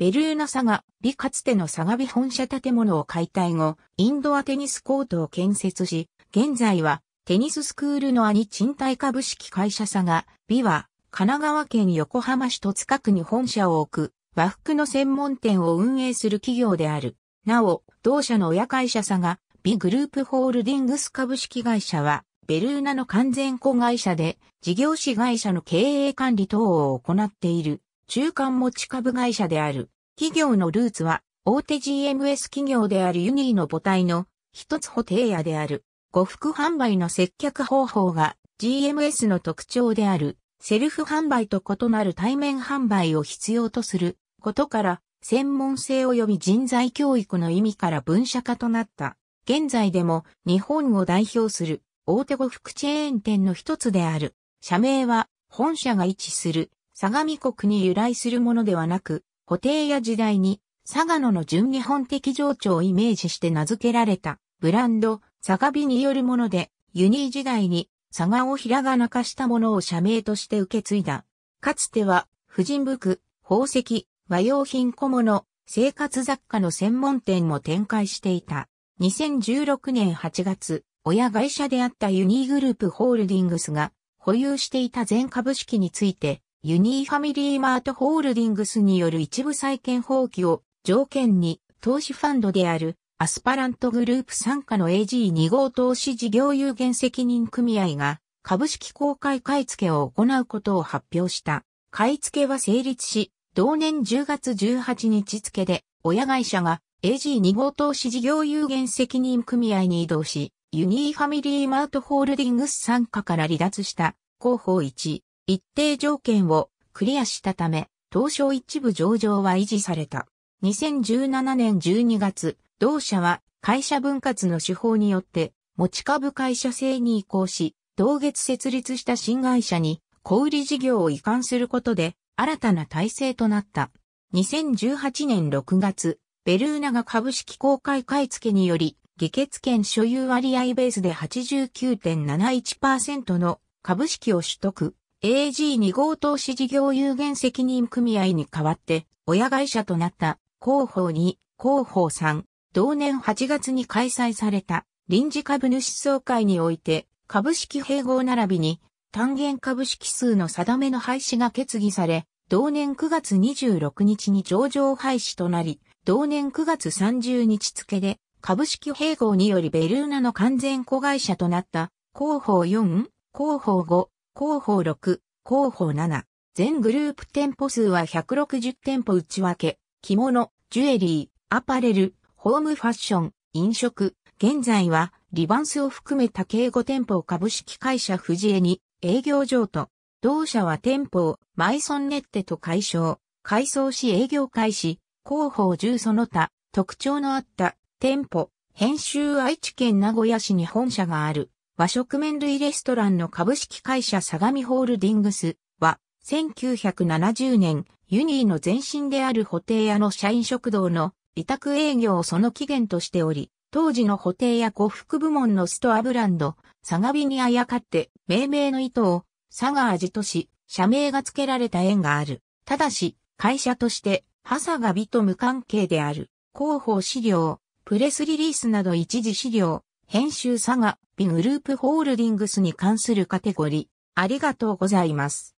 ベルーナサガ美かつてのサガ本社建物を解体後、インドアテニスコートを建設し、現在はテニススクールの兄賃貸株式会社サガ美は神奈川県横浜市戸塚区に本社を置く和服の専門店を運営する企業である。なお、同社の親会社サガ美グループホールディングス株式会社はベルーナの完全子会社で事業子会社の経営管理等を行っている。中間持ち株会社である。企業のルーツは、大手 GMS 企業であるユニーの母体の一つ補定屋である。呉服販売の接客方法が GMS の特徴であるセルフ販売と異なる対面販売を必要とすることから専門性及び人材教育の意味から分社化となった。現在でも日本を代表する大手呉服チェーン店の一つである。社名は本社が位置する相模国に由来するものではなく、固定や時代に、佐賀野の純日本的情緒をイメージして名付けられた、ブランド、佐賀美によるもので、ユニー時代に、佐賀をひらがな化したものを社名として受け継いだ。かつては、婦人服、宝石、和用品小物、生活雑貨の専門店も展開していた。2016年8月、親会社であったユニーグループホールディングスが保有していた全株式についてユニーファミリーマートホールディングスによる一部債建放棄を条件に投資ファンドであるアスパラントグループ参加の AG2 号投資事業有限責任組合が株式公開買い付けを行うことを発表した。買い付けは成立し、同年10月18日付で親会社が AG2 号投資事業有限責任組合に移動し、ユニーファミリーマートホールディングス参加から離脱した広報1一定条件をクリアしたため、東証一部上場は維持された。2017年12月、同社は会社分割の手法によって持ち株会社制に移行し、同月設立した新会社に小売事業を移管することで新たな体制となった。2018年6月、ベルーナが株式公開買付により、議決権所有割合ベースで89.71%の株式を取得。AG2 号投資事業有限責任組合に代わって親会社となった広報2、広報3、同年8月に開催された臨時株主総会において株式併合並びに単元株式数の定めの廃止が決議され、同年9月26日に上場廃止となり、同年9月30日付で株式併合によりベルーナの完全子会社となった広報4、広報5、広報6、広報7。全グループ店舗数は160店舗内訳、着物、ジュエリー、アパレル、ホームファッション、飲食、現在は、リバンスを含めた計5店舗を株式会社藤江に営業譲渡。同社は店舗をマイソンネッテと解消、改装し営業開始、広報10その他、特徴のあった店舗、編集愛知県名古屋市に本社がある。和食麺類レストランの株式会社相模ホールディングスは、1970年、ユニーの前身であるホテイの社員食堂の委託営業をその起源としており、当時のホテイヤ呉服部門のストアブランド、相模にあやかって、命名の意図を、佐賀味とし、社名が付けられた縁がある。ただし、会社として、ハサガビと無関係である。広報資料、プレスリリースなど一時資料、編集佐賀、ビグループホールディングスに関するカテゴリー、ありがとうございます。